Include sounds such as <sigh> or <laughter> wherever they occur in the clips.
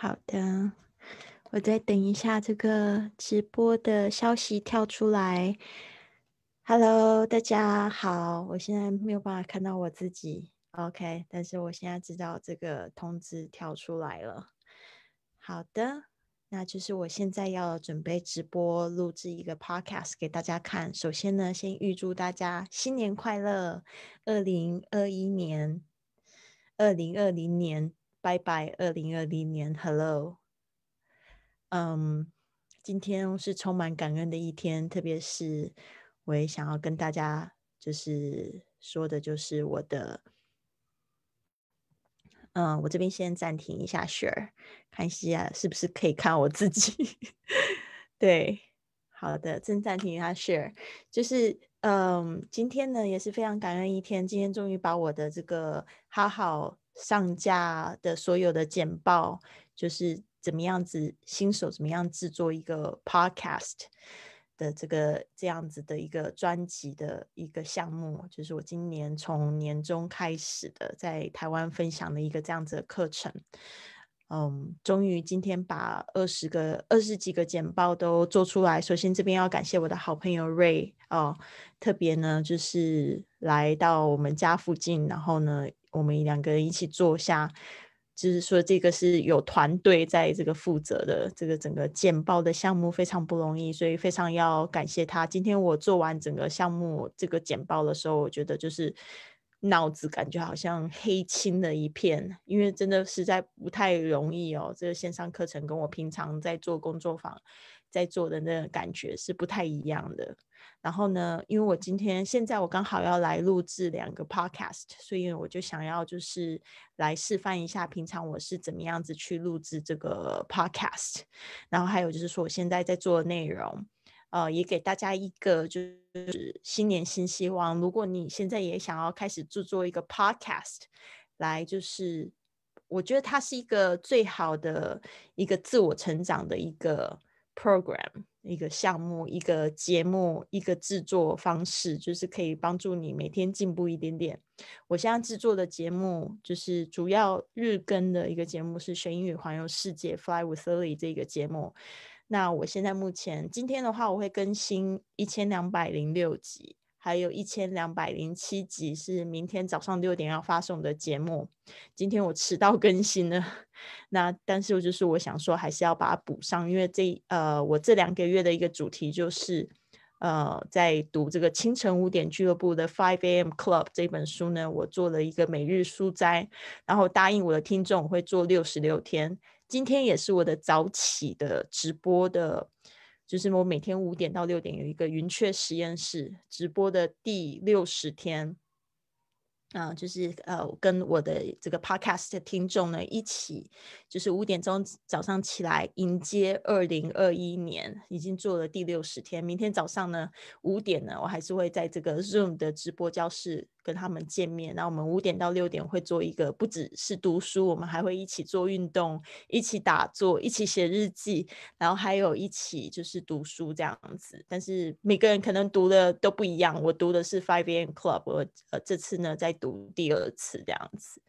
好的，我再等一下这个直播的消息跳出来。Hello，大家好，我现在没有办法看到我自己。OK，但是我现在知道这个通知跳出来了。好的，那就是我现在要准备直播录制一个 Podcast 给大家看。首先呢，先预祝大家新年快乐！二零二一年，二零二零年。拜拜，二零二零年，Hello。嗯，今天是充满感恩的一天，特别是我也想要跟大家就是说的，就是我的。嗯，我这边先暂停一下，雪儿，看一下是不是可以看我自己。<laughs> 对，好的，正暂停一下，雪儿，就是嗯，今天呢也是非常感恩一天，今天终于把我的这个好好。上架的所有的简报，就是怎么样子，新手怎么样制作一个 podcast 的这个这样子的一个专辑的一个项目，就是我今年从年中开始的，在台湾分享的一个这样子的课程。嗯，终于今天把二十个二十几个简报都做出来。首先，这边要感谢我的好朋友瑞哦，特别呢就是来到我们家附近，然后呢。我们两个人一起做下，就是说这个是有团队在这个负责的，这个整个简报的项目非常不容易，所以非常要感谢他。今天我做完整个项目这个简报的时候，我觉得就是脑子感觉好像黑青了一片，因为真的实在不太容易哦。这个线上课程跟我平常在做工作坊在做的那个感觉是不太一样的。然后呢？因为我今天现在我刚好要来录制两个 podcast，所以我就想要就是来示范一下，平常我是怎么样子去录制这个 podcast。然后还有就是说，我现在在做的内容，呃，也给大家一个就是新年新希望。如果你现在也想要开始制作一个 podcast，来就是我觉得它是一个最好的一个自我成长的一个。program 一个项目一个节目一个制作方式，就是可以帮助你每天进步一点点。我现在制作的节目就是主要日更的一个节目，是学英语环游世界 Fly with Lily 这个节目。那我现在目前今天的话，我会更新一千两百零六集。还有一千两百零七集是明天早上六点要发送的节目，今天我迟到更新了。那但是，我就是我想说，还是要把它补上，因为这呃，我这两个月的一个主题就是呃，在读这个《清晨五点俱乐部》的《Five A.M. Club》这本书呢，我做了一个每日书斋，然后答应我的听众会做六十六天，今天也是我的早起的直播的。就是我每天五点到六点有一个云雀实验室直播的第六十天。啊，就是呃，跟我的这个 podcast 听众呢一起，就是五点钟早上起来迎接二零二一年，已经做了第六十天。明天早上呢五点呢，我还是会在这个 Zoom 的直播教室跟他们见面。那我们五点到六点会做一个不只是读书，我们还会一起做运动，一起打坐，一起写日记，然后还有一起就是读书这样子。但是每个人可能读的都不一样，我读的是 Five A M Club，我呃这次呢在。读第二次这样子，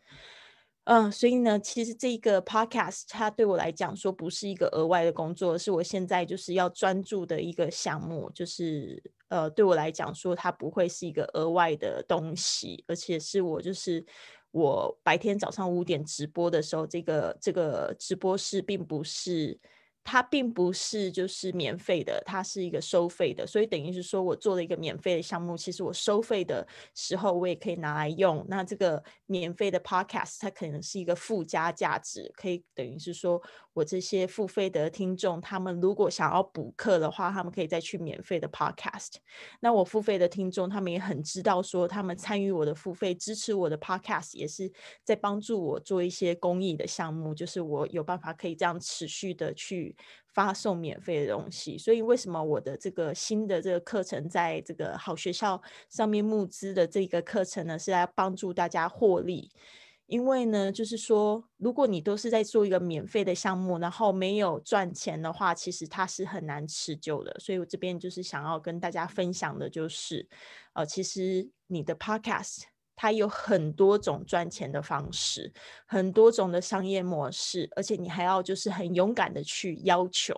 嗯，所以呢，其实这个 podcast 它对我来讲说不是一个额外的工作，是我现在就是要专注的一个项目，就是呃，对我来讲说它不会是一个额外的东西，而且是我就是我白天早上五点直播的时候，这个这个直播室并不是。它并不是就是免费的，它是一个收费的，所以等于是说我做了一个免费的项目，其实我收费的时候我也可以拿来用。那这个免费的 podcast 它可能是一个附加价值，可以等于是说。我这些付费的听众，他们如果想要补课的话，他们可以再去免费的 podcast。那我付费的听众，他们也很知道说，他们参与我的付费支持我的 podcast，也是在帮助我做一些公益的项目，就是我有办法可以这样持续的去发送免费的东西。所以，为什么我的这个新的这个课程在这个好学校上面募资的这个课程呢，是来帮助大家获利？因为呢，就是说，如果你都是在做一个免费的项目，然后没有赚钱的话，其实它是很难持久的。所以我这边就是想要跟大家分享的就是，呃，其实你的 Podcast 它有很多种赚钱的方式，很多种的商业模式，而且你还要就是很勇敢的去要求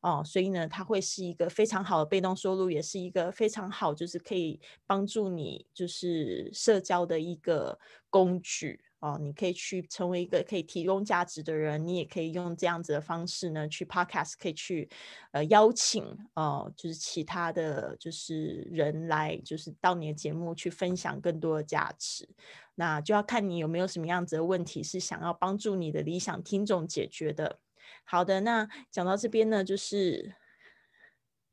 哦。所以呢，它会是一个非常好的被动收入，也是一个非常好就是可以帮助你就是社交的一个工具。哦，你可以去成为一个可以提供价值的人，你也可以用这样子的方式呢去 podcast，可以去呃邀请哦，就是其他的就是人来，就是到你的节目去分享更多的价值。那就要看你有没有什么样子的问题是想要帮助你的理想听众解决的。好的，那讲到这边呢，就是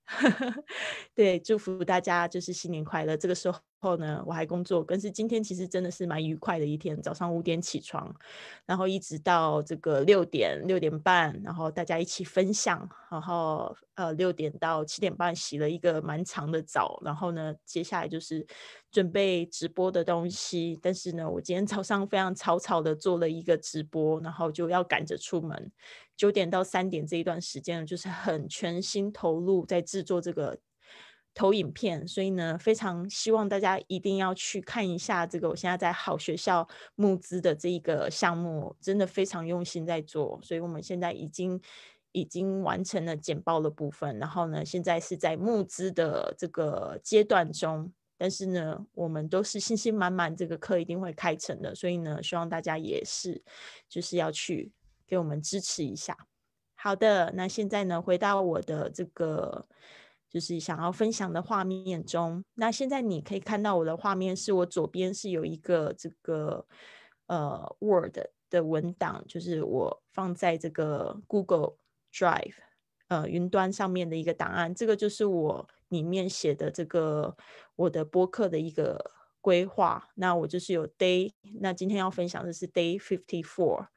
<laughs> 对，祝福大家就是新年快乐，这个时候。后呢，我还工作，但是今天其实真的是蛮愉快的一天。早上五点起床，然后一直到这个六点六点半，然后大家一起分享，然后呃六点到七点半洗了一个蛮长的澡，然后呢接下来就是准备直播的东西。但是呢，我今天早上非常草草的做了一个直播，然后就要赶着出门。九点到三点这一段时间呢，就是很全心投入在制作这个。投影片，所以呢，非常希望大家一定要去看一下这个。我现在在好学校募资的这一个项目，真的非常用心在做。所以我们现在已经已经完成了简报的部分，然后呢，现在是在募资的这个阶段中。但是呢，我们都是信心满满，这个课一定会开成的。所以呢，希望大家也是，就是要去给我们支持一下。好的，那现在呢，回到我的这个。就是想要分享的画面中，那现在你可以看到我的画面，是我左边是有一个这个呃 Word 的文档，就是我放在这个 Google Drive 呃云端上面的一个档案。这个就是我里面写的这个我的播客的一个规划。那我就是有 Day，那今天要分享的是 Day Fifty Four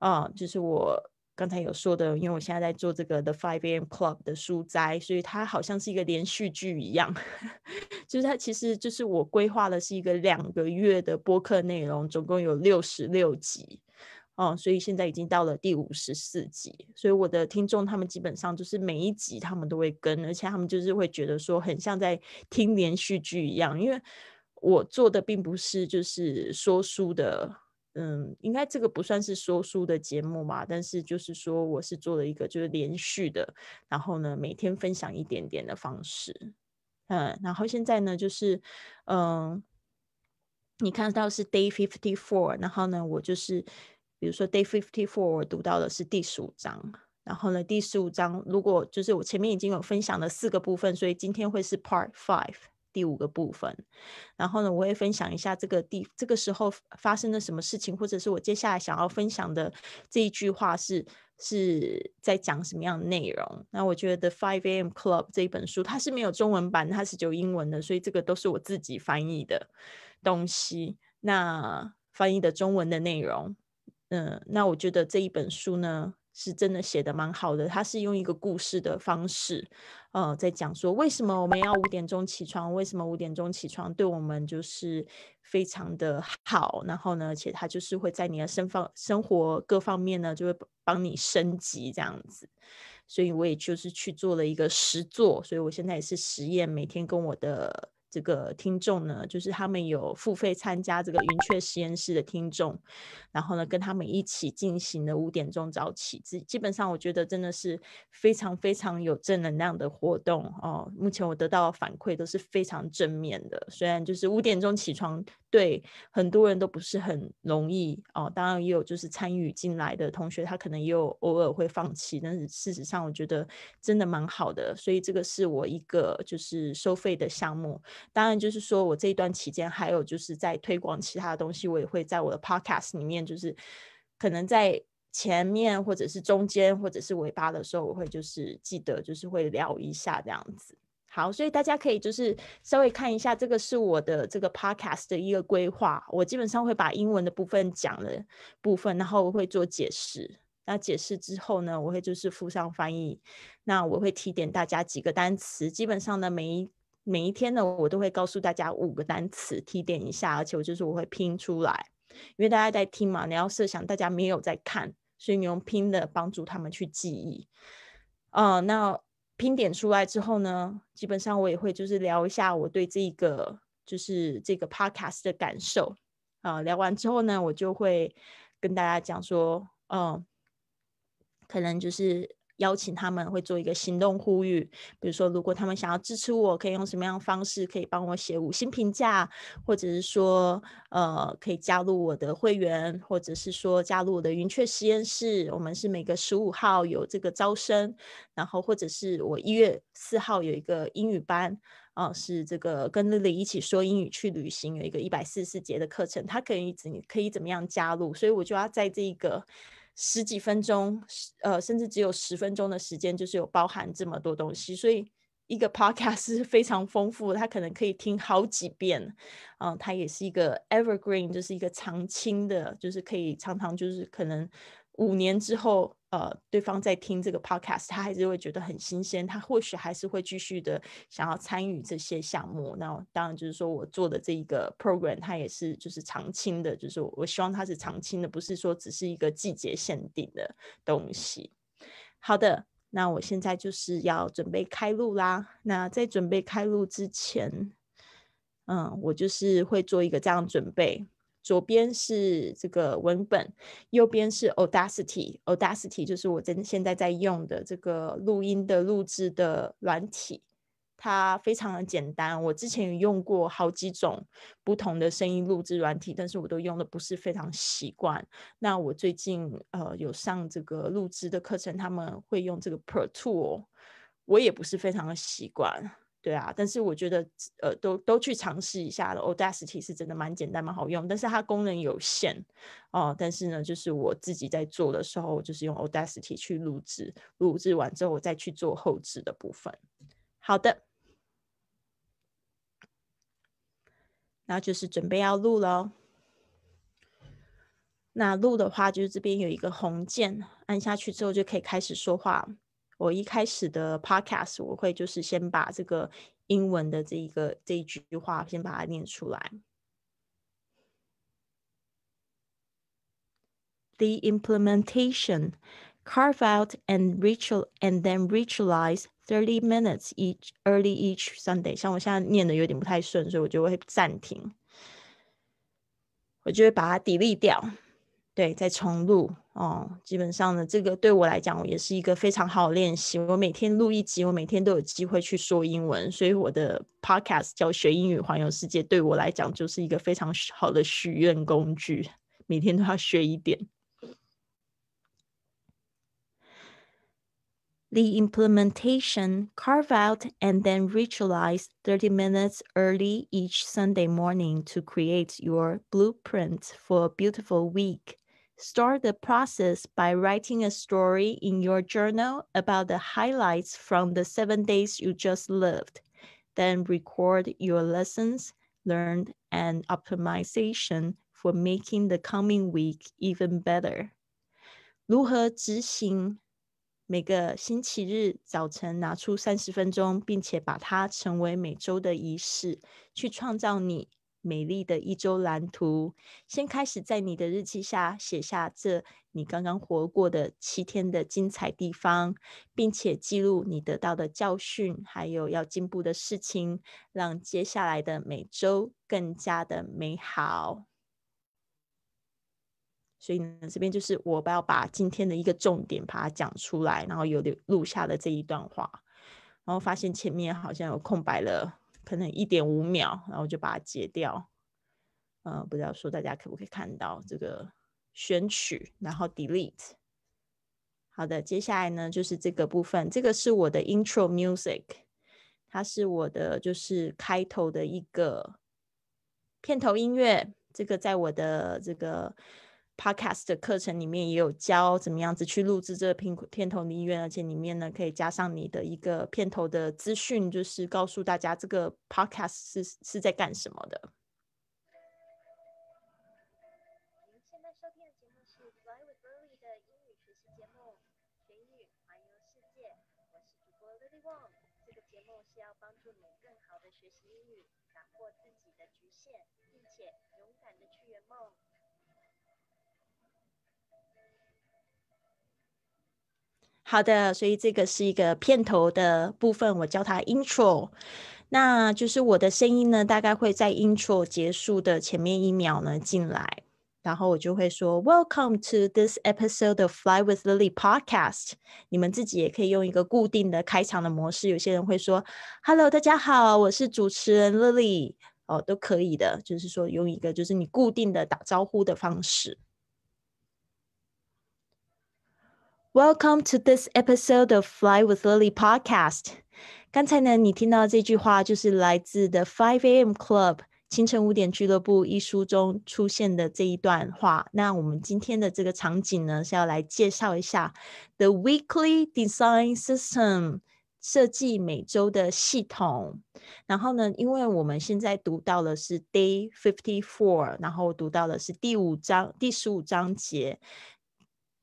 啊，就是我。刚才有说的，因为我现在在做这个 The Five A.M. Club 的书斋，所以它好像是一个连续剧一样。<laughs> 就是它其实就是我规划的是一个两个月的播客内容，总共有六十六集。哦，所以现在已经到了第五十四集。所以我的听众他们基本上就是每一集他们都会跟，而且他们就是会觉得说很像在听连续剧一样。因为我做的并不是就是说书的。嗯，应该这个不算是说书的节目嘛，但是就是说我是做了一个就是连续的，然后呢每天分享一点点的方式，嗯，然后现在呢就是，嗯，你看到是 day fifty four，然后呢我就是比如说 day fifty four 读到的是第十五章，然后呢第十五章如果就是我前面已经有分享了四个部分，所以今天会是 part five。第五个部分，然后呢，我会分享一下这个地这个时候发生了什么事情，或者是我接下来想要分享的这一句话是是在讲什么样的内容。那我觉得《The Five A.M. Club》这一本书它是没有中文版，它是只有英文的，所以这个都是我自己翻译的东西。那翻译的中文的内容，嗯，那我觉得这一本书呢。是真的写的蛮好的，他是用一个故事的方式，呃，在讲说为什么我们要五点钟起床，为什么五点钟起床对我们就是非常的好，然后呢，而且他就是会在你的生方生活各方面呢，就会帮你升级这样子，所以我也就是去做了一个实做，所以我现在也是实验每天跟我的。这个听众呢，就是他们有付费参加这个云雀实验室的听众，然后呢，跟他们一起进行的五点钟早起，基本上我觉得真的是非常非常有正能量的活动哦。目前我得到反馈都是非常正面的，虽然就是五点钟起床。对，很多人都不是很容易哦。当然，也有就是参与进来的同学，他可能也有偶尔会放弃。但是事实上，我觉得真的蛮好的。所以这个是我一个就是收费的项目。当然，就是说我这一段期间还有就是在推广其他的东西，我也会在我的 podcast 里面，就是可能在前面或者是中间或者是尾巴的时候，我会就是记得就是会聊一下这样子。好，所以大家可以就是稍微看一下，这个是我的这个 podcast 的一个规划。我基本上会把英文的部分讲的部分，然后我会做解释。那解释之后呢，我会就是附上翻译。那我会提点大家几个单词。基本上呢，每一每一天呢，我都会告诉大家五个单词，提点一下。而且我就是我会拼出来，因为大家在听嘛，你要设想大家没有在看，所以你用拼的帮助他们去记忆。嗯，那。拼点出来之后呢，基本上我也会就是聊一下我对这个就是这个 podcast 的感受啊，聊完之后呢，我就会跟大家讲说，嗯，可能就是。邀请他们会做一个行动呼吁，比如说，如果他们想要支持我，可以用什么样的方式？可以帮我写五星评价，或者是说，呃，可以加入我的会员，或者是说加入我的云雀实验室。我们是每个十五号有这个招生，然后或者是我一月四号有一个英语班，啊，是这个跟丽丽一起说英语去旅行有一个一百四十四节的课程，他可以怎可以怎么样加入？所以我就要在这个。十几分钟，呃，甚至只有十分钟的时间，就是有包含这么多东西，所以一个 <laughs> podcast 是非常丰富，它可能可以听好几遍，嗯，它也是一个 evergreen，就是一个常青的，就是可以常常就是可能五年之后。呃，对方在听这个 podcast，他还是会觉得很新鲜，他或许还是会继续的想要参与这些项目。那当然就是说我做的这一个 program，它也是就是常青的，就是我希望它是常青的，不是说只是一个季节限定的东西。好的，那我现在就是要准备开录啦。那在准备开录之前，嗯，我就是会做一个这样准备。左边是这个文本，右边是 Audacity。Audacity 就是我真现在在用的这个录音的录制的软体，它非常的简单。我之前有用过好几种不同的声音录制软体，但是我都用的不是非常习惯。那我最近呃有上这个录制的课程，他们会用这个 Pro t o o l 我也不是非常的习惯。对啊，但是我觉得呃，都都去尝试一下了。Audacity 是真的蛮简单、蛮好用，但是它功能有限哦。但是呢，就是我自己在做的时候，就是用 Audacity 去录制，录制完之后我再去做后置的部分。好的，那就是准备要录喽。那录的话，就是这边有一个红键，按下去之后就可以开始说话。我一开始的 podcast 我会就是先把这个英文的这一个这一句话先把它念出来。The implementation carve out and ritual and then ritualize thirty minutes each early each Sunday。像我现在念的有点不太顺，所以我就会暂停，我就会把它 delete 掉。对，在重录哦。基本上呢，这个对我来讲也是一个非常好的练习。我每天录一集，我每天都有机会去说英文，所以我的 podcast 叫《学英语环游世界》，对我来讲就是一个非常好的许愿工具。每天都要学一点。The implementation carve out and then ritualize thirty minutes early each Sunday morning to create your blueprint for a beautiful week. Start the process by writing a story in your journal about the highlights from the seven days you just lived. Then record your lessons learned and optimization for making the coming week even better. 如何执行？每个星期日早晨拿出三十分钟，并且把它成为每周的仪式，去创造你美丽的一周蓝图，先开始在你的日记下写下这你刚刚活过的七天的精彩地方，并且记录你得到的教训，还有要进步的事情，让接下来的每周更加的美好。所以呢，这边就是我要把今天的一个重点把它讲出来，然后有录下的这一段话，然后发现前面好像有空白了。可能一点五秒，然后就把它截掉。呃，不知道说大家可不可以看到这个选取，然后 delete。好的，接下来呢就是这个部分，这个是我的 intro music，它是我的就是开头的一个片头音乐，这个在我的这个。Podcast 的课程里面也有教怎么样子去录制这个片片头的音乐，而且里面呢可以加上你的一个片头的资讯，就是告诉大家这个 Podcast 是是在干什么的。您现在收听的节目是《Why With Early》的英语学习节目《学英语环游世界》，我是主播 Lily Wong。这个节目是要帮助你更好的学习英语，打破自己的局限，并且勇敢的去圆梦。好的，所以这个是一个片头的部分，我叫它 intro，那就是我的声音呢，大概会在 intro 结束的前面一秒呢进来，然后我就会说 Welcome to this episode of Fly with Lily podcast。你们自己也可以用一个固定的开场的模式，有些人会说 Hello，大家好，我是主持人 Lily，哦，都可以的，就是说用一个就是你固定的打招呼的方式。Welcome to this episode of Fly with Lily podcast。刚才呢，你听到这句话就是来自的《Five A.M. Club》清晨五点俱乐部一书中出现的这一段话。那我们今天的这个场景呢，是要来介绍一下《The Weekly Design System》设计每周的系统。然后呢，因为我们现在读到的是 Day Fifty Four，然后读到的是第五章第十五章节。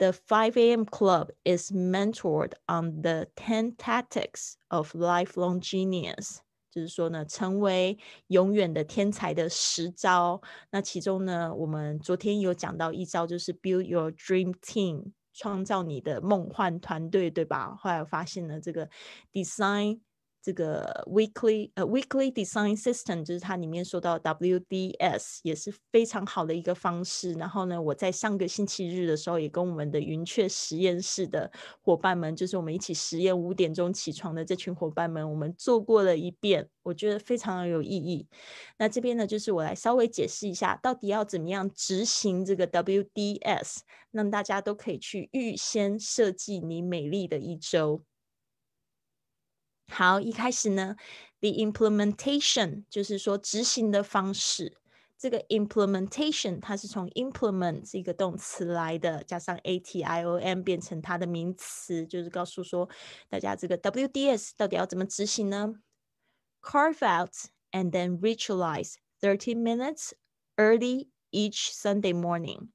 The 5 a.m. club is mentored on the ten tactics of lifelong genius，就是说呢，成为永远的天才的十招。那其中呢，我们昨天有讲到一招，就是 build your dream team，创造你的梦幻团队，对吧？后来发现了这个 design。这个 weekly 呃 weekly design system 就是它里面说到 WDS 也是非常好的一个方式。然后呢，我在上个星期日的时候也跟我们的云雀实验室的伙伴们，就是我们一起实验五点钟起床的这群伙伴们，我们做过了一遍，我觉得非常有意义。那这边呢，就是我来稍微解释一下，到底要怎么样执行这个 WDS，让大家都可以去预先设计你美丽的一周。好，一开始呢，the implementation 就是说执行的方式。这个 implementation 它是从 implement 这个动词来的，加上 a t i o m 变成它的名词，就是告诉说大家这个 W D S 到底要怎么执行呢？Carve out and then ritualize 30 minutes early each Sunday morning.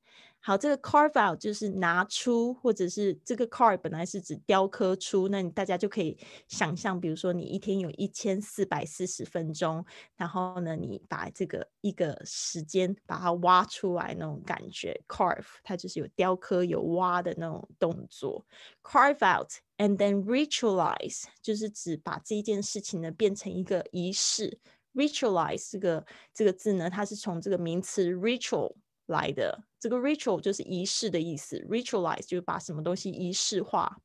好，这个 carve out 就是拿出，或者是这个 carve 本来是指雕刻出，那你大家就可以想象，比如说你一天有一千四百四十分钟，然后呢，你把这个一个时间把它挖出来那种感觉，carve 它就是有雕刻、有挖的那种动作，carve out and then ritualize，就是指把这一件事情呢变成一个仪式，ritualize 这个这个字呢，它是从这个名词 ritual。来的。这个 ritual 就是仪式的意思，ritualize 就是把什么东西仪式化。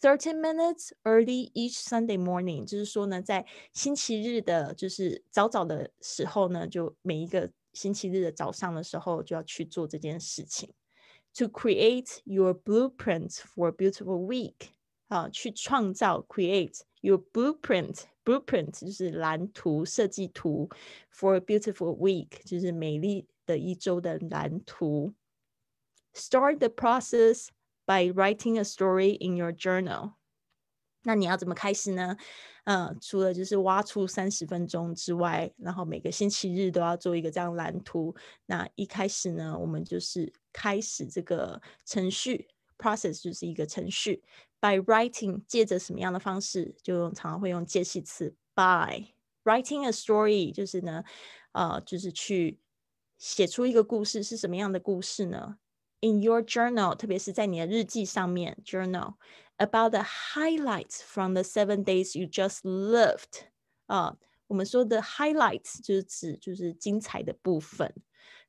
Thirteen minutes early each Sunday morning，就是说呢，在星期日的，就是早早的时候呢，就每一个星期日的早上的时候就要去做这件事情。To create your blueprint for a beautiful week，啊，去创造 create your blueprint。Blueprint 就是蓝图、设计图，for a beautiful week 就是美丽的一周的蓝图，Start the process by writing a story in your journal。那你要怎么开始呢？嗯，除了就是挖出三十分钟之外，然后每个星期日都要做一个这样蓝图。那一开始呢，我们就是开始这个程序，process 就是一个程序。By writing，借着什么样的方式？就常常会用介系词 by writing a story，就是呢，呃，就是去。写出一个故事是什么样的故事呢？In your journal，特别是在你的日记上面，journal about the highlights from the seven days you just lived。啊，我们说的 highlights 就是指就是精彩的部分，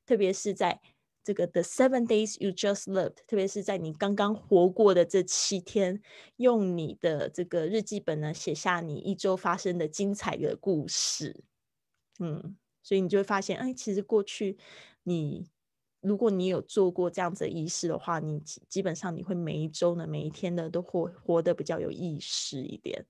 特别是在这个 the seven days you just lived，特别是在你刚刚活过的这七天，用你的这个日记本呢写下你一周发生的精彩的故事。嗯。所以你就会发现，哎，其实过去你如果你有做过这样子的仪式的话，你基本上你会每一周呢、每一天呢都活活得比较有意识一点。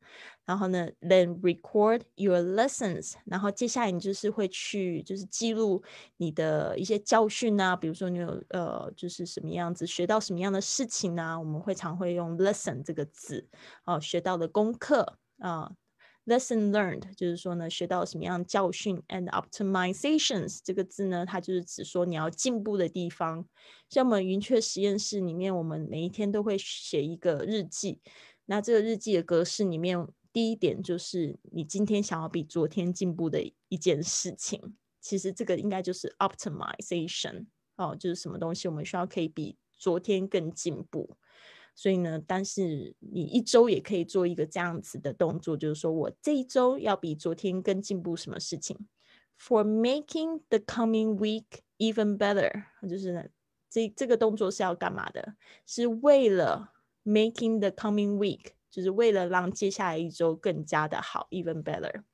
然后呢，then record your lessons，然后接下来你就是会去就是记录你的一些教训啊，比如说你有呃就是什么样子学到什么样的事情啊，我们会常会用 lesson 这个字，哦，学到的功课啊。Lesson learned，就是说呢，学到什么样教训。And optimizations 这个字呢，它就是指说你要进步的地方。像我们云雀实验室里面，我们每一天都会写一个日记。那这个日记的格式里面，第一点就是你今天想要比昨天进步的一件事情。其实这个应该就是 optimization 哦，就是什么东西我们需要可以比昨天更进步。所以呢，但是你一周也可以做一个这样子的动作，就是说我这一周要比昨天更进步什么事情。For making the coming week even better，就是这这个动作是要干嘛的？是为了 making the coming week，就是为了让接下来一周更加的好，even better。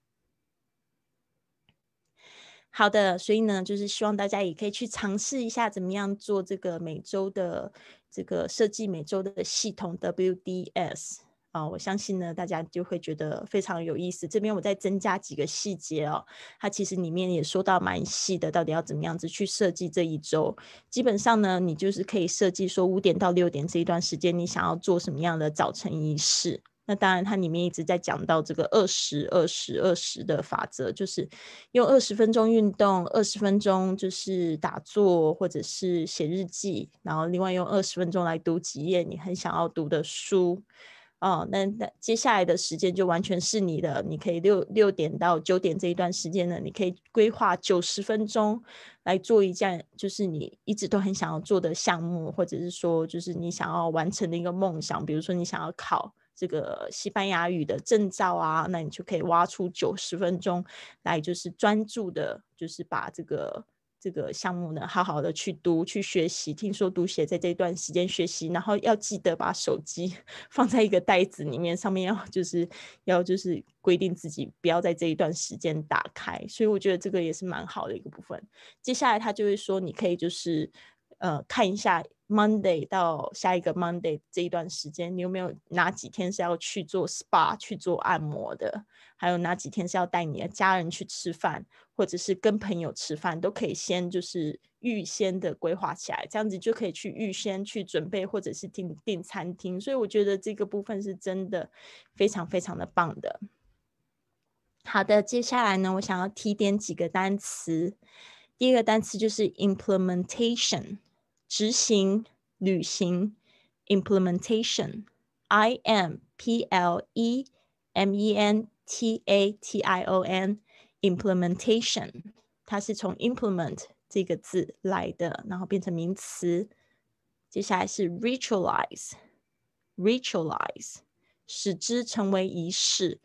好的，所以呢，就是希望大家也可以去尝试一下怎么样做这个每周的这个设计，每周的系统 WDS 啊，我相信呢，大家就会觉得非常有意思。这边我再增加几个细节哦，它其实里面也说到蛮细的，到底要怎么样子去设计这一周。基本上呢，你就是可以设计说五点到六点这一段时间，你想要做什么样的早晨仪式。那当然，它里面一直在讲到这个二十、二十、二十的法则，就是用二十分钟运动，二十分钟就是打坐或者是写日记，然后另外用二十分钟来读几页你很想要读的书。哦，那那接下来的时间就完全是你的，你可以六六点到九点这一段时间呢，你可以规划九十分钟来做一件就是你一直都很想要做的项目，或者是说就是你想要完成的一个梦想，比如说你想要考。这个西班牙语的证照啊，那你就可以挖出九十分钟来，就是专注的，就是把这个这个项目呢，好好的去读去学习。听说读写在这一段时间学习，然后要记得把手机 <laughs> 放在一个袋子里面，上面要就是要就是规定自己不要在这一段时间打开。所以我觉得这个也是蛮好的一个部分。接下来他就会说，你可以就是。呃，看一下 Monday 到下一个 Monday 这一段时间，你有没有哪几天是要去做 SPA、去做按摩的？还有哪几天是要带你的家人去吃饭，或者是跟朋友吃饭，都可以先就是预先的规划起来，这样子就可以去预先去准备，或者是订订餐厅。所以我觉得这个部分是真的非常非常的棒的。好的，接下来呢，我想要提点几个单词。第一个单词就是 implementation。执行、履行，implementation，i m p l e m e n t a t i o n，implementation，它是从 implement 这个字来的，然后变成名词。接下来是 ritualize，ritualize，使之成为仪式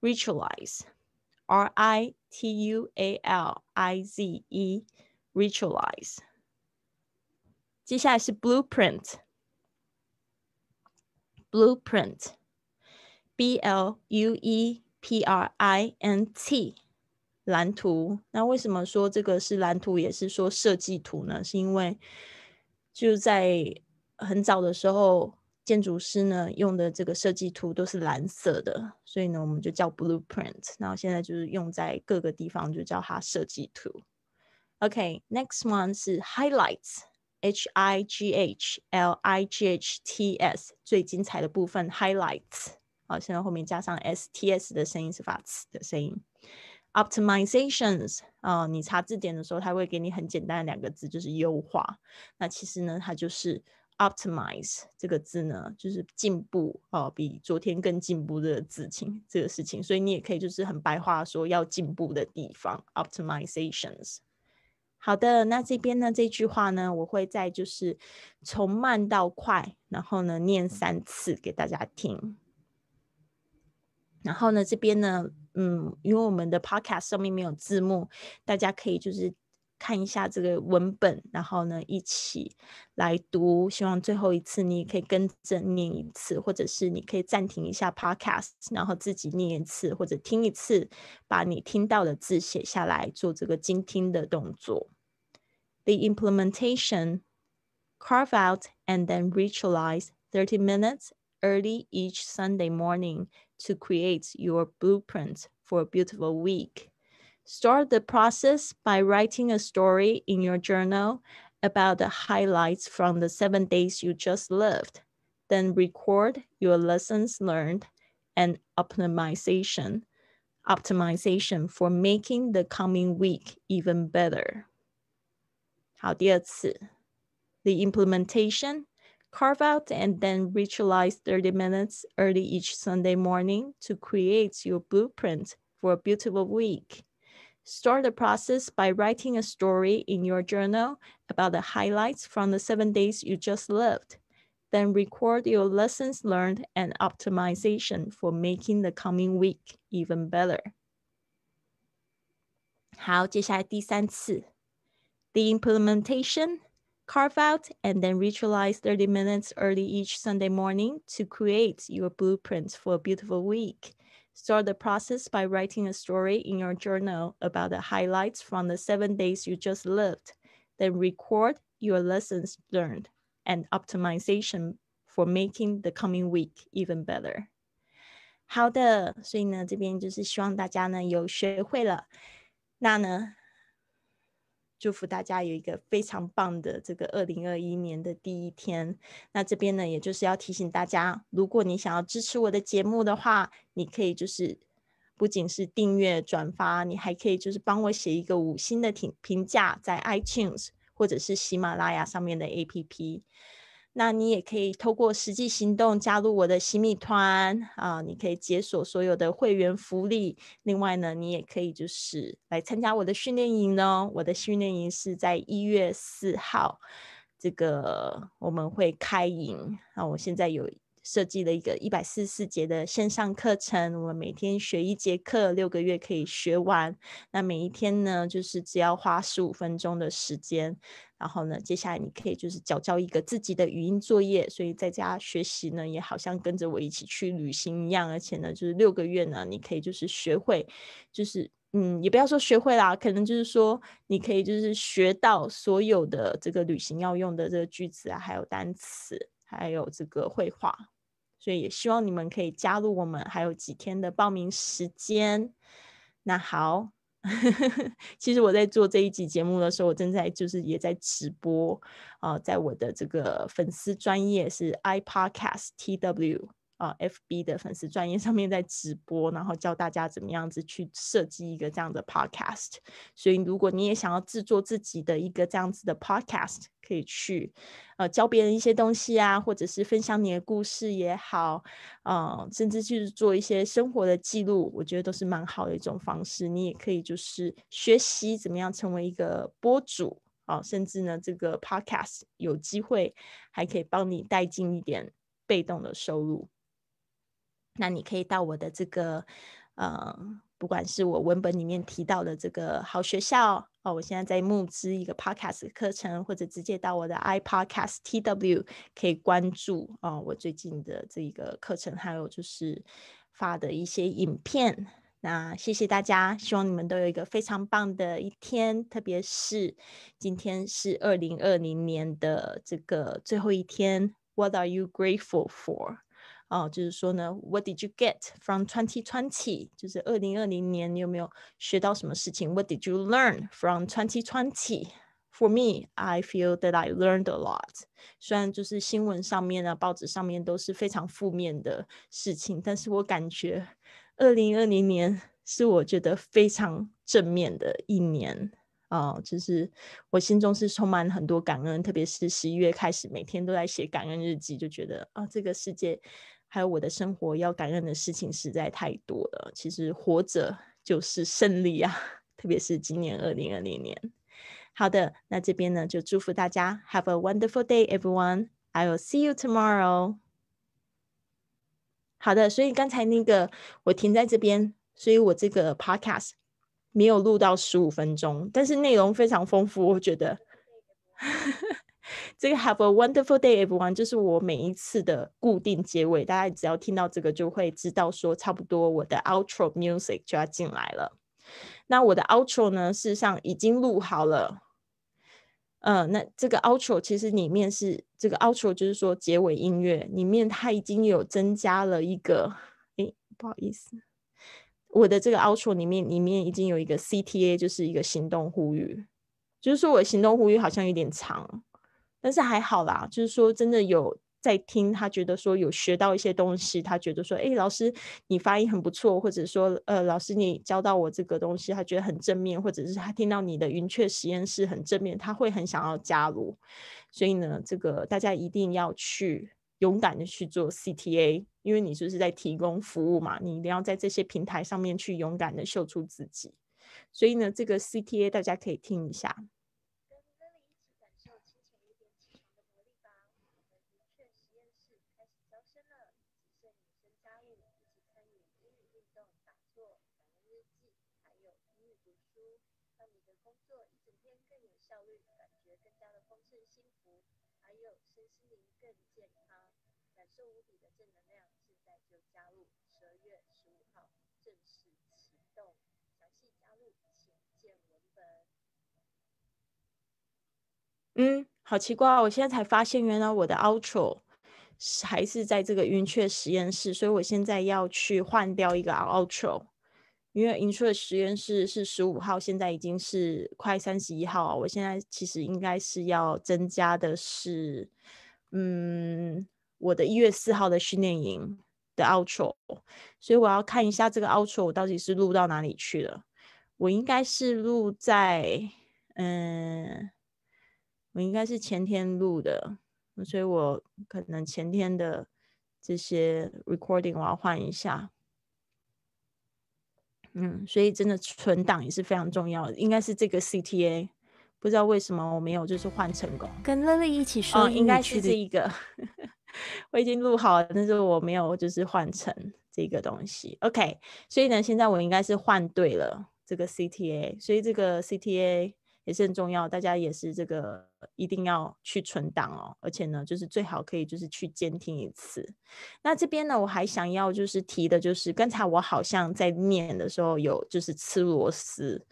，ritualize，r i t u a l i z e，ritualize。接下来是 blueprint，blueprint，b l u e p r i n t，蓝图。那为什么说这个是蓝图，也是说设计图呢？是因为就在很早的时候，建筑师呢用的这个设计图都是蓝色的，所以呢我们就叫 blueprint。然后现在就是用在各个地方，就叫它设计图。OK，next one 是 highlights。H I G H L I G H T S 最精彩的部分 highlights 好，现在后面加上 S T S 的声音是发词的声音。Optimizations 啊，你查字典的时候，它会给你很简单的两个字，就是优化。那其实呢，它就是 optimize 这个字呢，就是进步呃，比昨天更进步的事情，这个事情。所以你也可以就是很白话说，要进步的地方 optimizations。好的，那这边呢？这句话呢，我会再就是从慢到快，然后呢念三次给大家听。然后呢，这边呢，嗯，因为我们的 Podcast 上面没有字幕，大家可以就是看一下这个文本，然后呢一起来读。希望最后一次你可以跟着念一次，或者是你可以暂停一下 Podcast，然后自己念一次或者听一次，把你听到的字写下来，做这个精听的动作。the implementation, carve out and then ritualize 30 minutes early each Sunday morning to create your blueprint for a beautiful week. Start the process by writing a story in your journal about the highlights from the seven days you just lived. Then record your lessons learned and optimization, optimization for making the coming week even better. 好，第二次，the implementation carve out and then ritualize 30 minutes early each Sunday morning to create your blueprint for a beautiful week. Start the process by writing a story in your journal about the highlights from the seven days you just lived. Then record your lessons learned and optimization for making the coming week even better. 好，接下来第三次。the implementation, carve out, and then ritualize 30 minutes early each Sunday morning to create your blueprints for a beautiful week. Start the process by writing a story in your journal about the highlights from the seven days you just lived. Then record your lessons learned and optimization for making the coming week even better. 好的，所以呢，这边就是希望大家呢有学会了。那呢，祝福大家有一个非常棒的这个二零二一年的第一天。那这边呢，也就是要提醒大家，如果你想要支持我的节目的话，你可以就是不仅是订阅转发，你还可以就是帮我写一个五星的评评价，在 iTunes 或者是喜马拉雅上面的 APP。那你也可以透过实际行动加入我的新密团啊！你可以解锁所有的会员福利。另外呢，你也可以就是来参加我的训练营哦。我的训练营是在一月四号，这个我们会开营。那我现在有。设计了一个一百四十四节的线上课程，我们每天学一节课，六个月可以学完。那每一天呢，就是只要花十五分钟的时间。然后呢，接下来你可以就是交交一个自己的语音作业。所以在家学习呢，也好像跟着我一起去旅行一样。而且呢，就是六个月呢，你可以就是学会，就是嗯，也不要说学会啦，可能就是说你可以就是学到所有的这个旅行要用的这个句子啊，还有单词，还有这个绘画。所以也希望你们可以加入我们，还有几天的报名时间。那好，<laughs> 其实我在做这一集节目的时候，我正在就是也在直播啊，在我的这个粉丝专业是 iPodcast TW。啊，FB 的粉丝专业上面在直播，然后教大家怎么样子去设计一个这样的 Podcast。所以，如果你也想要制作自己的一个这样子的 Podcast，可以去呃教别人一些东西啊，或者是分享你的故事也好，啊，甚至就是做一些生活的记录，我觉得都是蛮好的一种方式。你也可以就是学习怎么样成为一个播主啊，甚至呢，这个 Podcast 有机会还可以帮你带进一点被动的收入。那你可以到我的这个，呃，不管是我文本里面提到的这个好学校哦，我现在在募资一个 podcast 课程，或者直接到我的 iPodcast TW 可以关注哦，我最近的这一个课程，还有就是发的一些影片。那谢谢大家，希望你们都有一个非常棒的一天，特别是今天是二零二零年的这个最后一天。What are you grateful for? 哦，就是说呢，What did you get from 2020？就是二零二零年，你有没有学到什么事情？What did you learn from 2020？For me, I feel that I learned a lot. 虽然就是新闻上面啊，报纸上面都是非常负面的事情，但是我感觉二零二零年是我觉得非常正面的一年啊。就是我心中是充满很多感恩，特别是十一月开始，每天都在写感恩日记，就觉得啊，这个世界。还有我的生活要感恩的事情实在太多了。其实活着就是胜利啊，特别是今年二零二零年。好的，那这边呢就祝福大家，Have a wonderful day, everyone. I will see you tomorrow. 好的，所以刚才那个我停在这边，所以我这个 podcast 没有录到十五分钟，但是内容非常丰富，我觉得。这个 Have a wonderful day, everyone，就是我每一次的固定结尾，大家只要听到这个就会知道，说差不多我的 outro music 就要进来了。那我的 outro 呢，事实上已经录好了。嗯，那这个 outro 其实里面是这个 outro，就是说结尾音乐里面它已经有增加了一个，诶，不好意思，我的这个 outro 里面里面已经有一个 CTA，就是一个行动呼吁，就是说我行动呼吁好像有点长。但是还好啦，就是说真的有在听，他觉得说有学到一些东西，他觉得说，哎，老师你发音很不错，或者说，呃，老师你教到我这个东西，他觉得很正面，或者是他听到你的云雀实验室很正面，他会很想要加入。所以呢，这个大家一定要去勇敢的去做 CTA，因为你就是在提供服务嘛，你一定要在这些平台上面去勇敢的秀出自己。所以呢，这个 CTA 大家可以听一下。正健康，感受无比的正能量，现在就加入十二月十五号正式启动，详细加入请见文本。嗯，好奇怪，我现在才发现，原来我的 Ultra 还是在这个云雀实验室，所以我现在要去换掉一个 Ultra，因为云雀实验室是十五号，现在已经是快三十一号我现在其实应该是要增加的是。嗯，我的一月四号的训练营的 outro，所以我要看一下这个 outro 我到底是录到哪里去了。我应该是录在，嗯，我应该是前天录的，所以我可能前天的这些 recording 我要换一下。嗯，所以真的存档也是非常重要的，应该是这个 CTA。不知道为什么我没有，就是换成功。跟乐乐一起说，应该是这一个。<laughs> 我已经录好了，但是我没有，就是换成这个东西。OK，所以呢，现在我应该是换对了这个 CTA，所以这个 CTA 也是很重要，大家也是这个一定要去存档哦。而且呢，就是最好可以就是去监听一次。那这边呢，我还想要就是提的，就是刚才我好像在念的时候有就是吃螺丝。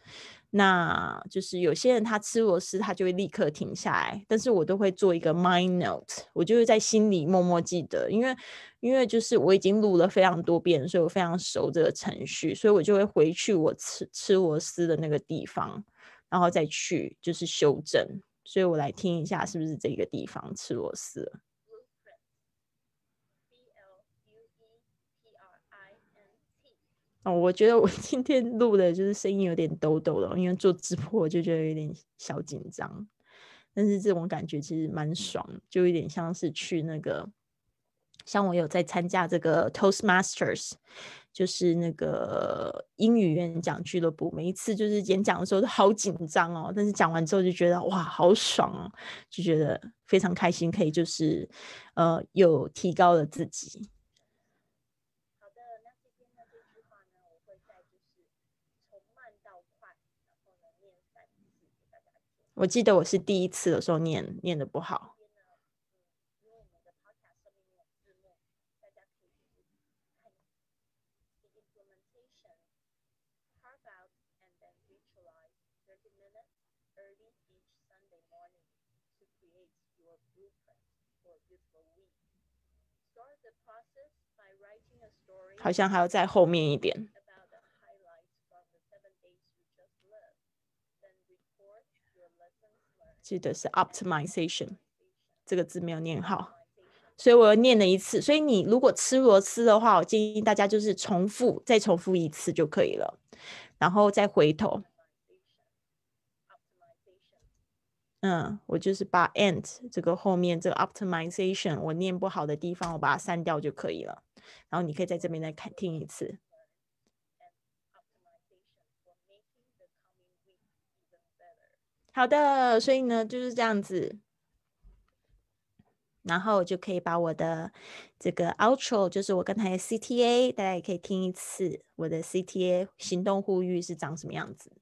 那就是有些人他吃螺丝，他就会立刻停下来。但是我都会做一个 mind note，我就会在心里默默记得，因为，因为就是我已经录了非常多遍，所以我非常熟这个程序，所以我就会回去我吃吃螺丝的那个地方，然后再去就是修正。所以我来听一下，是不是这个地方吃螺丝。哦，我觉得我 <laughs> 今天录的就是声音有点抖抖的，因为做直播就觉得有点小紧张。但是这种感觉其实蛮爽，就有点像是去那个，像我有在参加这个 Toastmasters，就是那个英语演讲俱乐部。每一次就是演讲的时候都好紧张哦，但是讲完之后就觉得哇，好爽哦，就觉得非常开心，可以就是呃，有提高了自己。我记得我是第一次的时候念念的不好，好像还要在后面一点。记得是 optimization 这个字没有念好，所以我又念了一次。所以你如果吃螺丝的话，我建议大家就是重复再重复一次就可以了，然后再回头。嗯，我就是把 end 这个后面这个 optimization 我念不好的地方，我把它删掉就可以了。然后你可以在这边再看听一次。好的，所以呢就是这样子，然后我就可以把我的这个 outro，就是我刚才 CTA，大家也可以听一次我的 CTA 行动呼吁是长什么样子。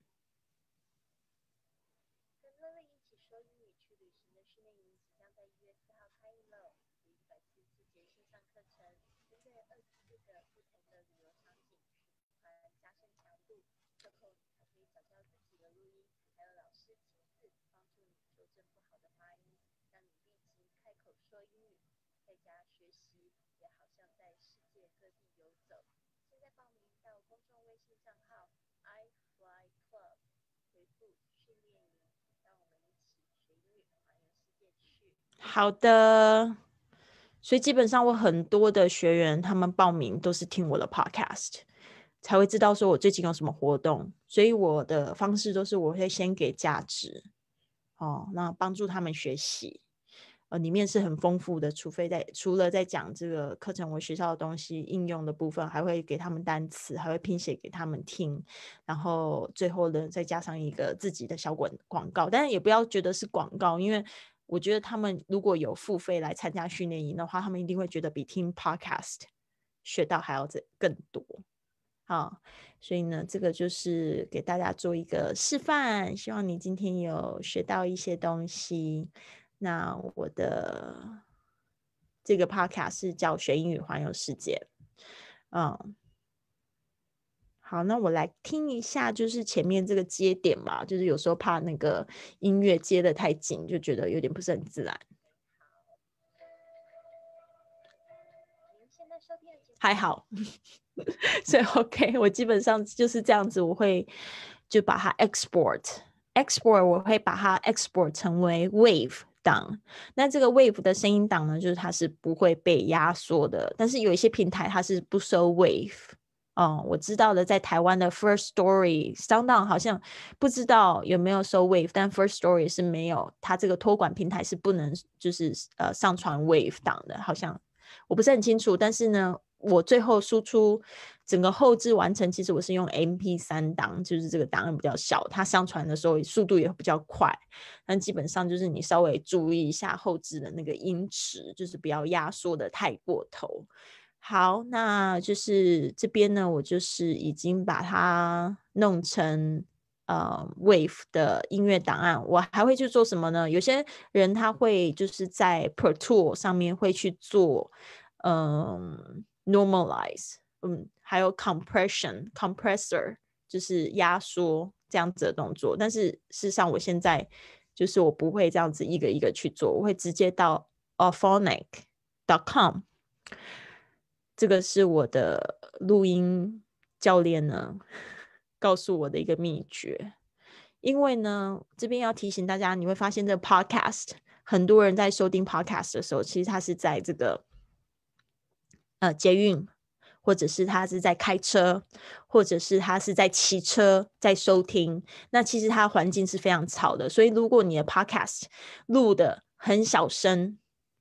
好的，所以基本上我很多的学员他们报名都是听我的 podcast，才会知道说我最近有什么活动。所以我的方式都是我会先给价值，哦，那帮助他们学习，呃，里面是很丰富的。除非在除了在讲这个课程我学校的东西应用的部分，还会给他们单词，还会拼写给他们听，然后最后呢再加上一个自己的小广广告，但是也不要觉得是广告，因为。我觉得他们如果有付费来参加训练营的话，他们一定会觉得比听 podcast 学到还要更更多。好，所以呢，这个就是给大家做一个示范，希望你今天有学到一些东西。那我的这个 podcast 是叫学英语环游世界，嗯。好，那我来听一下，就是前面这个接点嘛，就是有时候怕那个音乐接的太紧，就觉得有点不是很自然。还好，<laughs> 所以 OK，我基本上就是这样子，我会就把它 export，export，我会把它 export 成为 wave 档。那这个 wave 的声音档呢，就是它是不会被压缩的，但是有一些平台它是不收 wave。嗯，我知道的，在台湾的 First Story s o u n d 商 n 好像不知道有没有收 Wave，但 First Story 是没有，它这个托管平台是不能就是呃上传 Wave 档的，好像我不是很清楚。但是呢，我最后输出整个后置完成，其实我是用 MP3 档，就是这个档案比较小，它上传的时候速度也比较快。但基本上就是你稍微注意一下后置的那个音质，就是不要压缩的太过头。好，那就是这边呢，我就是已经把它弄成呃 wave 的音乐档案。我还会去做什么呢？有些人他会就是在 Pro t o o l 上面会去做嗯 normalize，嗯，还有 compression compressor，就是压缩这样子的动作。但是事实上，我现在就是我不会这样子一个一个去做，我会直接到 alphonic.com。这个是我的录音教练呢告诉我的一个秘诀，因为呢，这边要提醒大家，你会发现这个 podcast，很多人在收听 podcast 的时候，其实他是在这个呃捷运，或者是他是在开车，或者是他是在骑车在收听，那其实他环境是非常吵的，所以如果你的 podcast 录的很小声。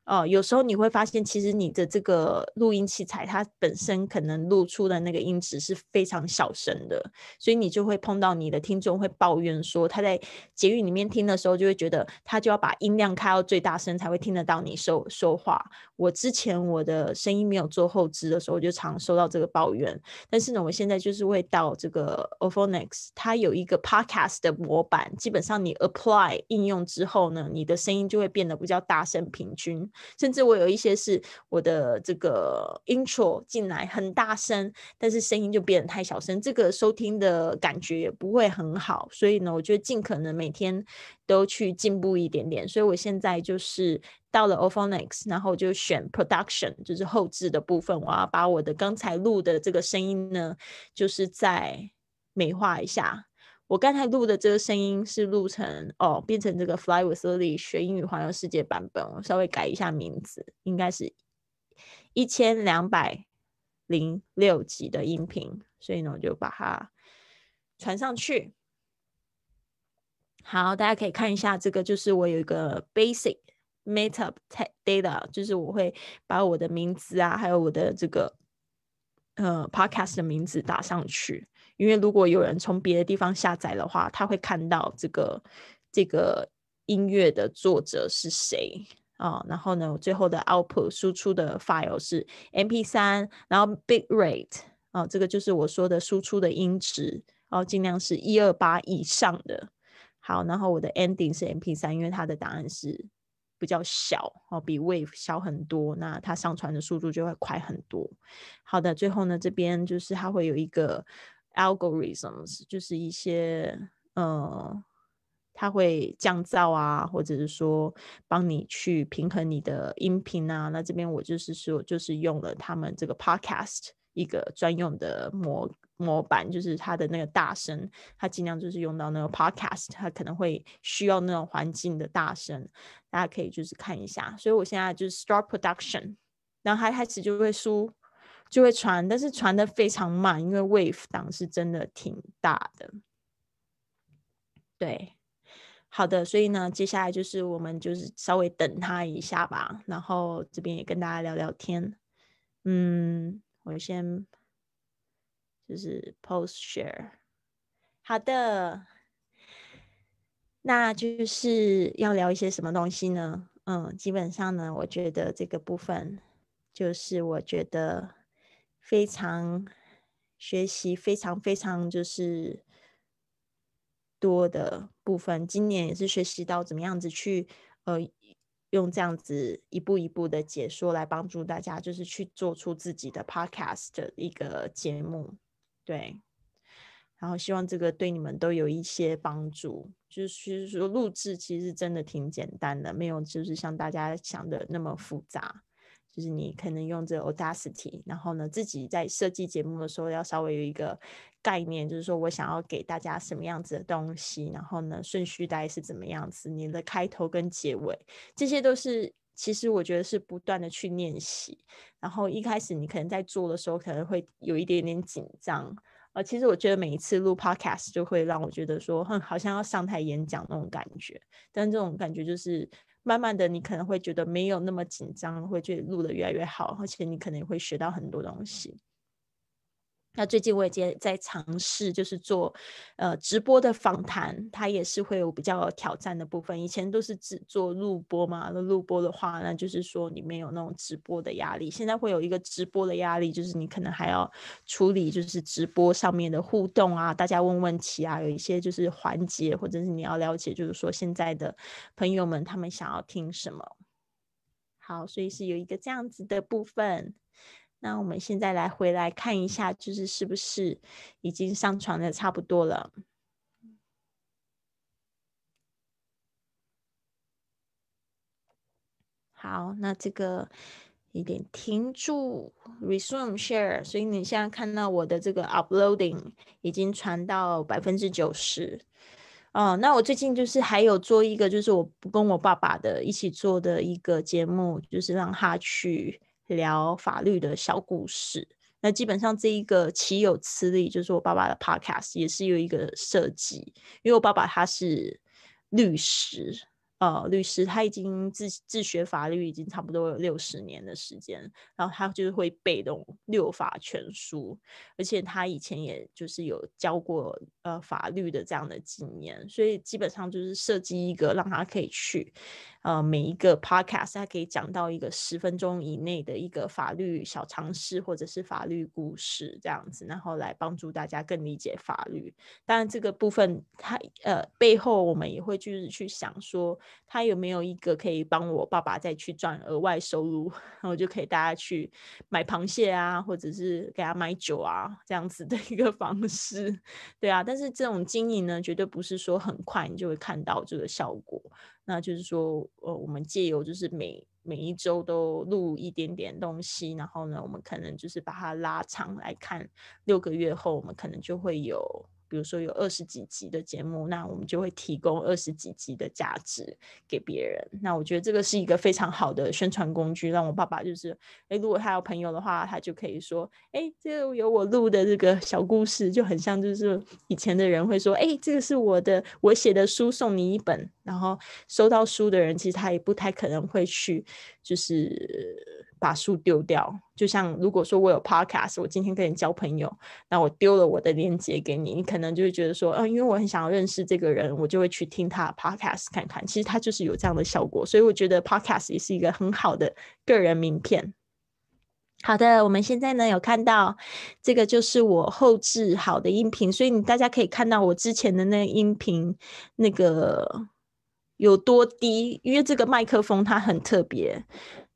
哦，有时候你会发现，其实你的这个录音器材它本身可能录出的那个音质是非常小声的，所以你就会碰到你的听众会抱怨说，他在节运里面听的时候，就会觉得他就要把音量开到最大声才会听得到你说说话。我之前我的声音没有做后置的时候，我就常收到这个抱怨。但是呢，我现在就是会到这个 Ophonic，它有一个 podcast 的模板，基本上你 apply 应用之后呢，你的声音就会变得比较大声平均。甚至我有一些是我的这个 intro 进来很大声，但是声音就变得太小声，这个收听的感觉也不会很好。所以呢，我觉得尽可能每天都去进步一点点。所以我现在就是。到了 o p h o n i x 然后就选 Production，就是后置的部分。我要把我的刚才录的这个声音呢，就是再美化一下。我刚才录的这个声音是录成哦，变成这个 Fly with Lily 学英语环游世界版本，我稍微改一下名字，应该是一千两百零六集的音频。所以呢，我就把它传上去。好，大家可以看一下这个，就是我有一个 Basic。m e t a p a t data 就是我会把我的名字啊，还有我的这个呃 podcast 的名字打上去，因为如果有人从别的地方下载的话，他会看到这个这个音乐的作者是谁啊。然后呢，我最后的 output 输出的 file 是 mp3，然后 bit rate 啊，这个就是我说的输出的音质，然后尽量是一二八以上的。好，然后我的 ending 是 mp3，因为它的答案是。比较小哦，比 Wave 小很多，那它上传的速度就会快很多。好的，最后呢，这边就是它会有一个 algorithms，就是一些嗯，它会降噪啊，或者是说帮你去平衡你的音频啊。那这边我就是说，就是用了他们这个 Podcast。一个专用的模模板，就是它的那个大声，它尽量就是用到那个 podcast，它可能会需要那种环境的大声，大家可以就是看一下。所以我现在就是 start production，然后它开始就会输，就会传，但是传的非常慢，因为 wave 档是真的挺大的。对，好的，所以呢，接下来就是我们就是稍微等它一下吧，然后这边也跟大家聊聊天，嗯。我先，就是 post share，好的，那就是要聊一些什么东西呢？嗯，基本上呢，我觉得这个部分就是我觉得非常学习非常非常就是多的部分。今年也是学习到怎么样子去呃。用这样子一步一步的解说来帮助大家，就是去做出自己的 podcast 一个节目，对。然后希望这个对你们都有一些帮助，就是说录制其实真的挺简单的，没有就是像大家想的那么复杂。就是你可能用这 audacity，然后呢，自己在设计节目的时候，要稍微有一个概念，就是说我想要给大家什么样子的东西，然后呢，顺序大概是怎么样子，你的开头跟结尾，这些都是其实我觉得是不断的去练习。然后一开始你可能在做的时候，可能会有一点点紧张，呃，其实我觉得每一次录 podcast 就会让我觉得说，哼，好像要上台演讲那种感觉，但这种感觉就是。慢慢的，你可能会觉得没有那么紧张，会觉得录的越来越好，而且你可能会学到很多东西。那最近我也在尝试，就是做呃直播的访谈，它也是会有比较挑战的部分。以前都是只做录播嘛，那录播的话，那就是说里面有那种直播的压力。现在会有一个直播的压力，就是你可能还要处理，就是直播上面的互动啊，大家问问题啊，有一些就是环节，或者是你要了解，就是说现在的朋友们他们想要听什么。好，所以是有一个这样子的部分。那我们现在来回来看一下，就是是不是已经上传的差不多了？好，那这个一点停住，resume share，所以你现在看到我的这个 uploading 已经传到百分之九十。哦，那我最近就是还有做一个，就是我跟我爸爸的一起做的一个节目，就是让他去。聊法律的小故事，那基本上这一个岂有此理就是我爸爸的 podcast 也是有一个设计，因为我爸爸他是律师。呃，律师他已经自自学法律已经差不多有六十年的时间，然后他就是会背懂六法全书，而且他以前也就是有教过呃法律的这样的经验，所以基本上就是设计一个让他可以去呃每一个 podcast 他可以讲到一个十分钟以内的一个法律小常识或者是法律故事这样子，然后来帮助大家更理解法律。当然这个部分他呃背后我们也会就是去想说。他有没有一个可以帮我爸爸再去赚额外收入，然 <laughs> 后就可以大家去买螃蟹啊，或者是给他买酒啊，这样子的一个方式，对啊。但是这种经营呢，绝对不是说很快你就会看到这个效果。那就是说，呃，我们借由就是每每一周都录一点点东西，然后呢，我们可能就是把它拉长来看，六个月后我们可能就会有。比如说有二十几集的节目，那我们就会提供二十几集的价值给别人。那我觉得这个是一个非常好的宣传工具，让我爸爸就是，诶，如果他有朋友的话，他就可以说，诶，这个有我录的这个小故事，就很像就是以前的人会说，诶，这个是我的我写的书送你一本，然后收到书的人其实他也不太可能会去就是。把书丢掉，就像如果说我有 podcast，我今天跟你交朋友，那我丢了我的链接给你，你可能就会觉得说，嗯，因为我很想要认识这个人，我就会去听他 podcast 看看。其实他就是有这样的效果，所以我觉得 podcast 也是一个很好的个人名片。好的，我们现在呢有看到这个就是我后置好的音频，所以你大家可以看到我之前的那个音频那个有多低，因为这个麦克风它很特别。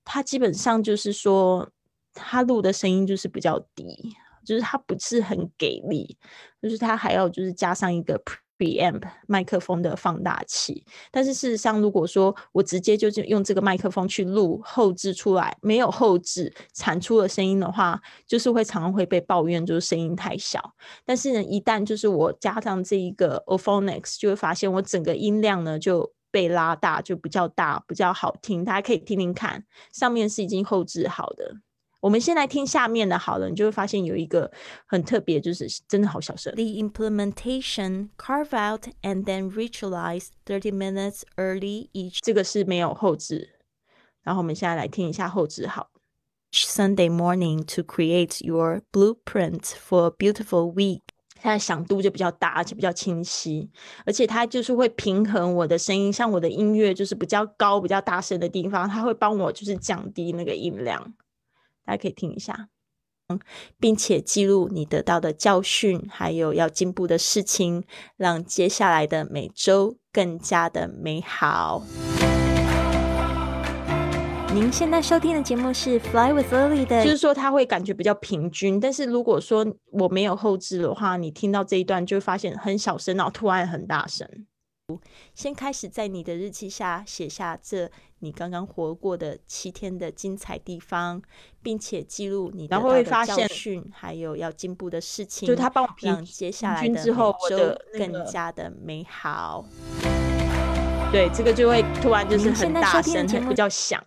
它基本上就是说，它录的声音就是比较低，就是它不是很给力，就是它还要就是加上一个 preamp 麦克风的放大器。但是事实上，如果说我直接就是用这个麦克风去录后置出来，没有后置产出的声音的话，就是会常常会被抱怨，就是声音太小。但是呢，一旦就是我加上这一个 o p h o n i c s 就会发现我整个音量呢就。被拉大，就比较大，比较好听，大家可以听听看。上面是已经后置好的，我们先来听下面的好了，你就会发现有一个很特别，就是真的好小声。The implementation carve out and then ritualize thirty minutes early each。这个是没有后置，然后我们现在来听一下后置好。Sunday morning to create your blueprint for a beautiful week. 它的响度就比较大，而且比较清晰，而且它就是会平衡我的声音，像我的音乐就是比较高、比较大声的地方，它会帮我就是降低那个音量。大家可以听一下，并且记录你得到的教训，还有要进步的事情，让接下来的每周更加的美好。您现在收听的节目是 Fly with Early 的，就是说他会感觉比较平均。但是如果说我没有后置的话，你听到这一段就会发现很小声，然后突然很大声。先开始在你的日记下写下这你刚刚活过的七天的精彩地方，并且记录你会发现训，还有要进步的事情，就他帮我平均之后，我的更加的美好。对，这个就会突然就是很大声，比较响。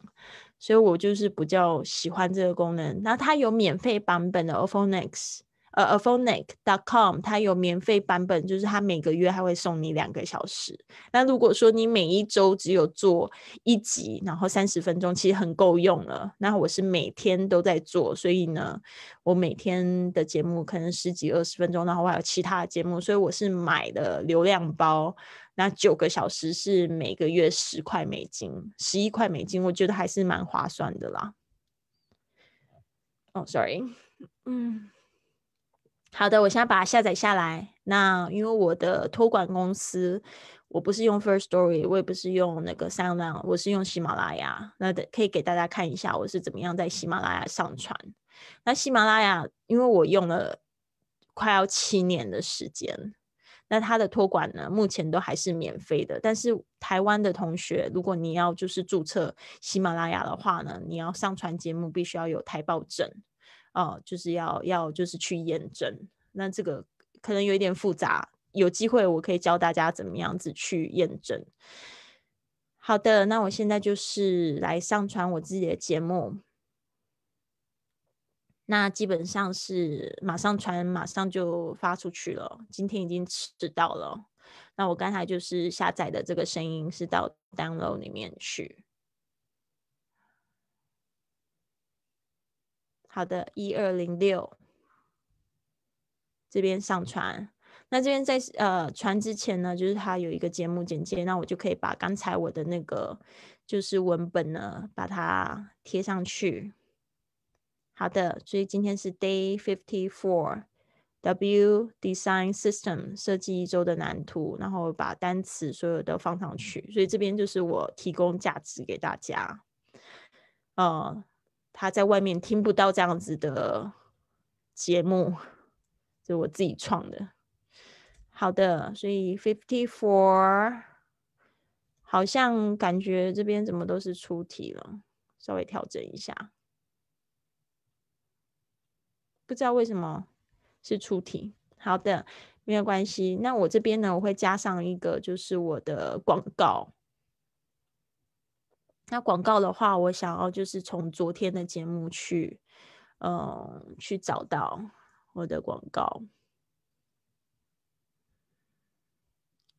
所以我就是比较喜欢这个功能。那它有免费版本的 o p h o n i x 呃 o p h o n i c c o m 它有免费版本，就是它每个月还会送你两个小时。那如果说你每一周只有做一集，然后三十分钟，其实很够用了。那我是每天都在做，所以呢，我每天的节目可能十几二十分钟，然后我还有其他的节目，所以我是买的流量包。那九个小时是每个月十块美金，十一块美金，我觉得还是蛮划算的啦。哦 s o r r y 嗯，好的，我现在把它下载下来。那因为我的托管公司，我不是用 First Story，我也不是用那个 Sound，我是用喜马拉雅。那可以给大家看一下我是怎么样在喜马拉雅上传。那喜马拉雅，因为我用了快要七年的时间。那它的托管呢，目前都还是免费的。但是台湾的同学，如果你要就是注册喜马拉雅的话呢，你要上传节目必须要有台报证，哦，就是要要就是去验证。那这个可能有一点复杂，有机会我可以教大家怎么样子去验证。好的，那我现在就是来上传我自己的节目。那基本上是马上传，马上就发出去了。今天已经迟到了。那我刚才就是下载的这个声音是到 download 里面去。好的，一二零六，这边上传。那这边在呃传之前呢，就是它有一个节目简介，那我就可以把刚才我的那个就是文本呢，把它贴上去。好的，所以今天是 Day Fifty Four，W Design System 设计一周的蓝图，然后把单词所有的放上去。所以这边就是我提供价值给大家。呃，他在外面听不到这样子的节目，就我自己创的。好的，所以 Fifty Four 好像感觉这边怎么都是出题了，稍微调整一下。不知道为什么是出题，好的，没有关系。那我这边呢，我会加上一个就是我的广告。那广告的话，我想要就是从昨天的节目去，嗯，去找到我的广告。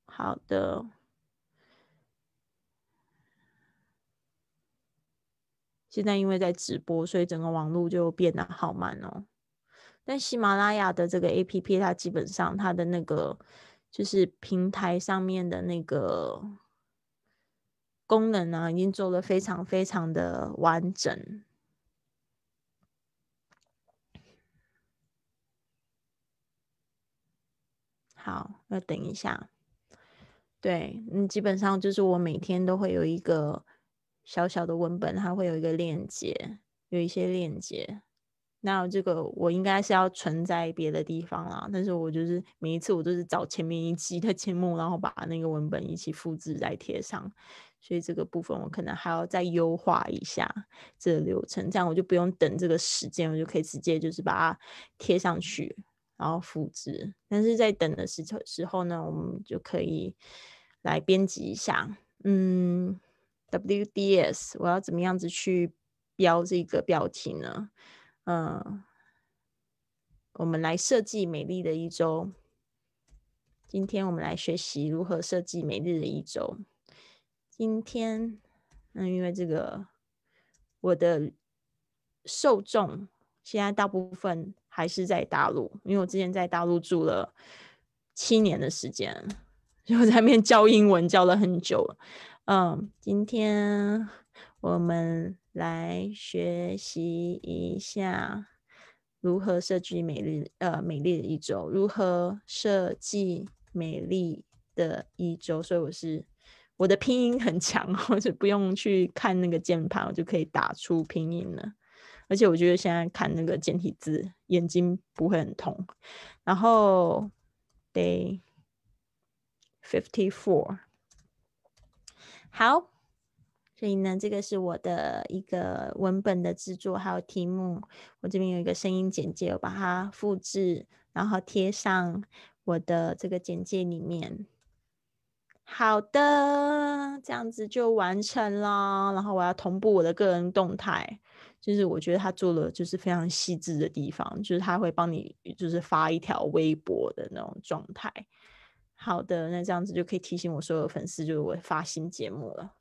好的。现在因为在直播，所以整个网络就变得好慢哦。但喜马拉雅的这个 A P P，它基本上它的那个就是平台上面的那个功能呢，已经做的非常非常的完整。好，那等一下，对，嗯，基本上就是我每天都会有一个小小的文本，它会有一个链接，有一些链接。那这个我应该是要存在别的地方了，但是我就是每一次我都是找前面一期的节目，然后把那个文本一起复制再贴上，所以这个部分我可能还要再优化一下这个流程，这样我就不用等这个时间，我就可以直接就是把它贴上去，然后复制。但是在等的时时候呢，我们就可以来编辑一下，嗯，WDS，我要怎么样子去标这个标题呢？嗯，我们来设计美丽的一周。今天我们来学习如何设计美丽的一周。今天，嗯，因为这个，我的受众现在大部分还是在大陆，因为我之前在大陆住了七年的时间，就在那边教英文教了很久嗯，今天我们。来学习一下如何设计美丽呃美丽的一周，如何设计美丽的一周。所以我是我的拼音很强，或者不用去看那个键盘，我就可以打出拼音了。而且我觉得现在看那个简体字，眼睛不会很痛。然后 day fifty four 好。所以呢，这个是我的一个文本的制作，还有题目。我这边有一个声音简介，我把它复制，然后贴上我的这个简介里面。好的，这样子就完成啦。然后我要同步我的个人动态，就是我觉得他做了就是非常细致的地方，就是他会帮你就是发一条微博的那种状态。好的，那这样子就可以提醒我所有粉丝，就是我发新节目了。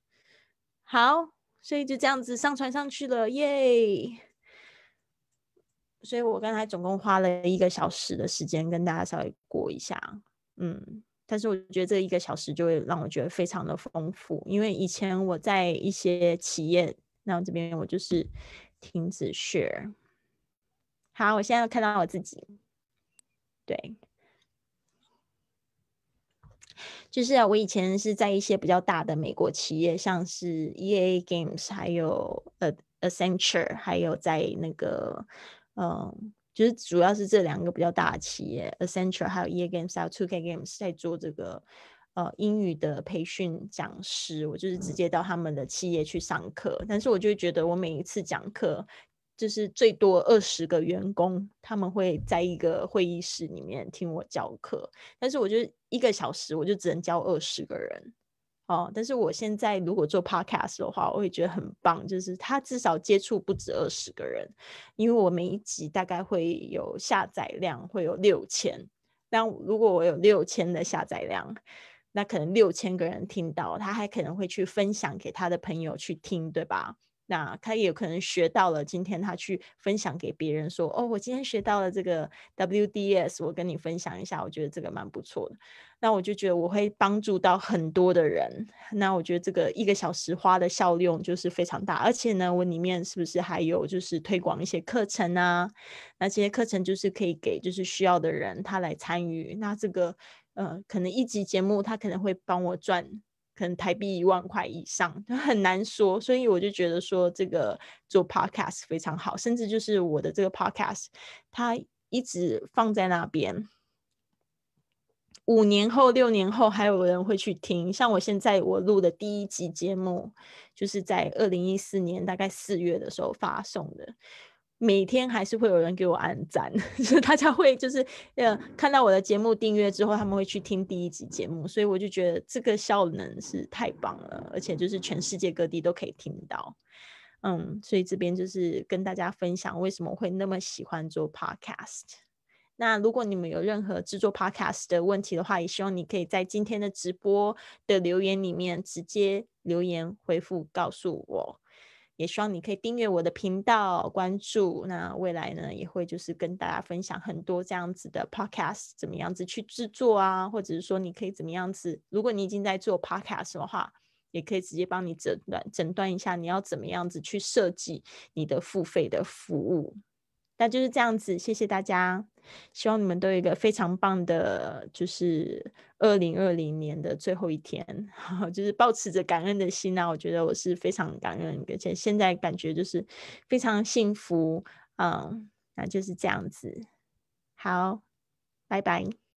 好，所以就这样子上传上去了，耶！所以我刚才总共花了一个小时的时间跟大家稍微过一下，嗯，但是我觉得这一个小时就会让我觉得非常的丰富，因为以前我在一些企业，那我这边我就是停止 share。好，我现在看到我自己，对。就是啊，我以前是在一些比较大的美国企业，像是 E A Games，还有呃 Accenture，还有在那个，嗯，就是主要是这两个比较大的企业 Accenture，还有 E A Games，还有 Two K Games，在做这个呃英语的培训讲师。我就是直接到他们的企业去上课，但是我就觉得我每一次讲课。就是最多二十个员工，他们会在一个会议室里面听我教课。但是我觉得一个小时我就只能教二十个人哦。但是我现在如果做 podcast 的话，我会觉得很棒，就是他至少接触不止二十个人，因为我每一集大概会有下载量会有六千。那如果我有六千的下载量，那可能六千个人听到，他还可能会去分享给他的朋友去听，对吧？那他也可能学到了，今天他去分享给别人说，哦，我今天学到了这个 WDS，我跟你分享一下，我觉得这个蛮不错的。那我就觉得我会帮助到很多的人，那我觉得这个一个小时花的效用就是非常大，而且呢，我里面是不是还有就是推广一些课程啊？那这些课程就是可以给就是需要的人他来参与，那这个呃，可能一集节目他可能会帮我赚。可能台币一万块以上，很难说。所以我就觉得说，这个做 podcast 非常好，甚至就是我的这个 podcast，它一直放在那边，五年后、六年后还有人会去听。像我现在我录的第一集节目，就是在二零一四年大概四月的时候发送的。每天还是会有人给我按赞，所 <laughs> 以大家会就是呃看到我的节目订阅之后，他们会去听第一集节目，所以我就觉得这个效能是太棒了，而且就是全世界各地都可以听到，嗯，所以这边就是跟大家分享为什么会那么喜欢做 podcast。那如果你们有任何制作 podcast 的问题的话，也希望你可以在今天的直播的留言里面直接留言回复告诉我。也希望你可以订阅我的频道，关注。那未来呢，也会就是跟大家分享很多这样子的 podcast 怎么样子去制作啊，或者是说你可以怎么样子。如果你已经在做 podcast 的话，也可以直接帮你诊断诊断一下，你要怎么样子去设计你的付费的服务。那就是这样子，谢谢大家。希望你们都有一个非常棒的，就是二零二零年的最后一天，<laughs> 就是保持着感恩的心啊。我觉得我是非常感恩，而且现在感觉就是非常幸福。嗯，那就是这样子。好，拜拜。